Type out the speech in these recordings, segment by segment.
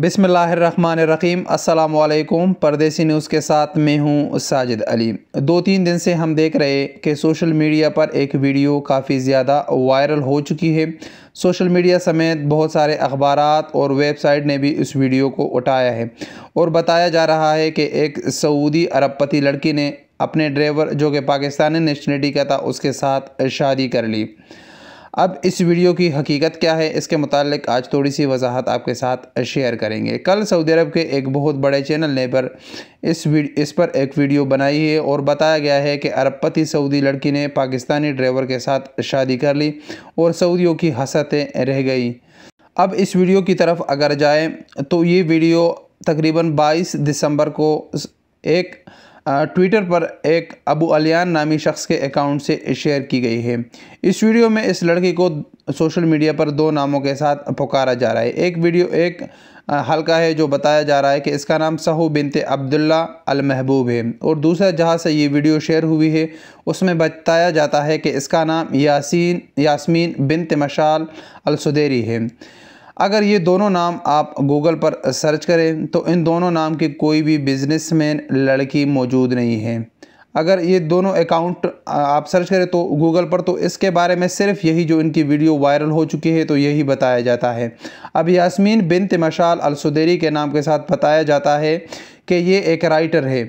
बिसमीम अल्लाम परदेसी न्यूज़ के साथ मैं हूं साजिद अली दो तीन दिन से हम देख रहे कि सोशल मीडिया पर एक वीडियो काफ़ी ज़्यादा वायरल हो चुकी है सोशल मीडिया समेत बहुत सारे अखबार और वेबसाइट ने भी इस वीडियो को उठाया है और बताया जा रहा है कि एक सऊदी अरबपति लड़की ने अपने ड्राइवर जो कि पाकिस्तानी नेशनलिटी का था उसके साथ शादी कर ली अब इस वीडियो की हकीकत क्या है इसके मुतालिक आज थोड़ी सी वजाहत आपके साथ शेयर करेंगे कल सऊदी अरब के एक बहुत बड़े चैनल ने पर इस इस पर एक वीडियो बनाई है और बताया गया है कि अरबपति सऊदी लड़की ने पाकिस्तानी ड्राइवर के साथ शादी कर ली और सऊदियों की हसरतें रह गई अब इस वीडियो की तरफ अगर जाएँ तो ये वीडियो तकरीबन 22 दिसंबर को एक ट्विटर पर एक अबू अलियान नामी शख्स के अकाउंट से शेयर की गई है इस वीडियो में इस लड़की को सोशल मीडिया पर दो नामों के साथ पुकारा जा रहा है एक वीडियो एक हल्का है जो बताया जा रहा है कि इसका नाम सहू बिनते अब्दुल्ला महबूब है और दूसरा जहाँ से ये वीडियो शेयर हुई है उसमें बताया जाता है कि इसका नाम यासिन यासमीन बिनते मशाल अलसुदेरी है अगर ये दोनों नाम आप गूगल पर सर्च करें तो इन दोनों नाम की कोई भी बिजनेसमैन लड़की मौजूद नहीं है अगर ये दोनों अकाउंट आप सर्च करें तो गूगल पर तो इसके बारे में सिर्फ यही जो इनकी वीडियो वायरल हो चुकी है तो यही बताया जाता है अब यासमीन बिन तमशाल अलसुदेरी के नाम के साथ बताया जाता है कि ये एक राइटर है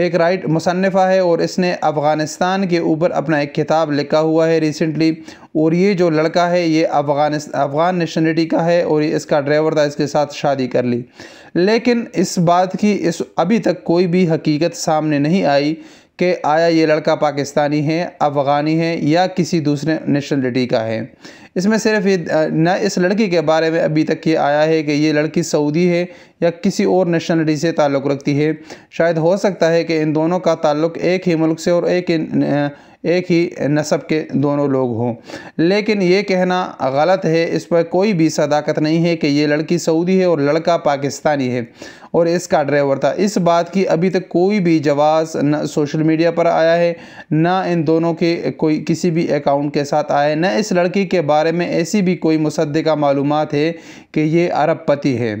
एक राइट मुसनफ़ा है और इसने अफ़गानिस्तान के ऊपर अपना एक किताब लिखा हुआ है रिसेंटली और ये जो लड़का है ये अफ़गान अफ़गान नेशनलिटी का है और इसका ड्राइवर था इसके साथ शादी कर ली लेकिन इस बात की इस अभी तक कोई भी हकीकत सामने नहीं आई कि आया ये लड़का पाकिस्तानी है अफ़गानी है या किसी दूसरे नेशनलिटी का है इसमें सिर्फ ये न इस लड़की के बारे में अभी तक ये आया है कि ये लड़की सऊदी है या किसी और नेशनलिटी से ताल्लुक़ रखती है शायद हो सकता है कि इन दोनों का ताल्लुक़ एक ही मुल्क से और एक ही एक ही नसब के दोनों लोग हों लेकिन ये कहना गलत है इस पर कोई भी सदाकत नहीं है कि ये लड़की सऊदी है और लड़का पाकिस्तानी है और इसका ड्राइवर था इस बात की अभी तक कोई भी जवाब न सोशल मीडिया पर आया है ना इन दोनों के कोई किसी भी अकाउंट के साथ आया है न इस लड़की के बारे बारे में ऐसी भी कोई मुसदा मालूम है कि ये अरबपति है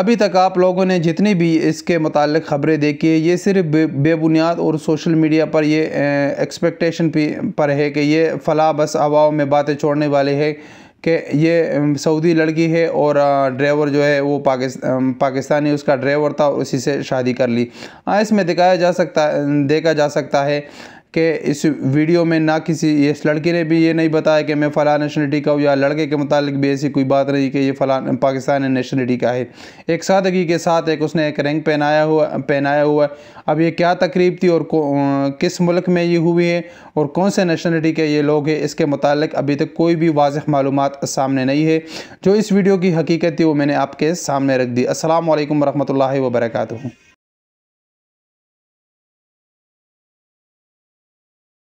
अभी तक आप लोगों ने जितनी भी इसके मतलब ख़बरें देखी है ये सिर्फ बेबुनियाद और सोशल मीडिया पर ये एक्सपेक्टेशन पर है कि ये फला बस हवाओं में बातें छोड़ने वाले है कि ये सऊदी लड़की है और ड्राइवर जो है वो पाकिस्तान पाकिस्तानी उसका ड्राइवर था उसी से शादी कर ली हाँ इसमें दिखाया जा सकता देखा जा सकता है कि इस वीडियो में ना किसी इस लड़की ने भी ये नहीं बताया कि मैं फ़लाँ नेशनलिटी का हूँ या लड़के के मुतालिक भी ऐसी कोई बात नहीं कि ये फ़लाँ पाकिस्तान नेशनलिटी का है एक सादगी के साथ एक उसने एक रैंक पहनाया हुआ पहनाया हुआ अब ये क्या तकरीब थी और किस मुल्क में ये हुई है और कौन से नेशनलिटी के ये लोग हैं इसके मुतालिक अभी तक कोई भी वाजह मालूम सामने नहीं है जो इस वीडियो की हकीकत थी वो मैंने आपके सामने रख दी असल वरहमल वर्का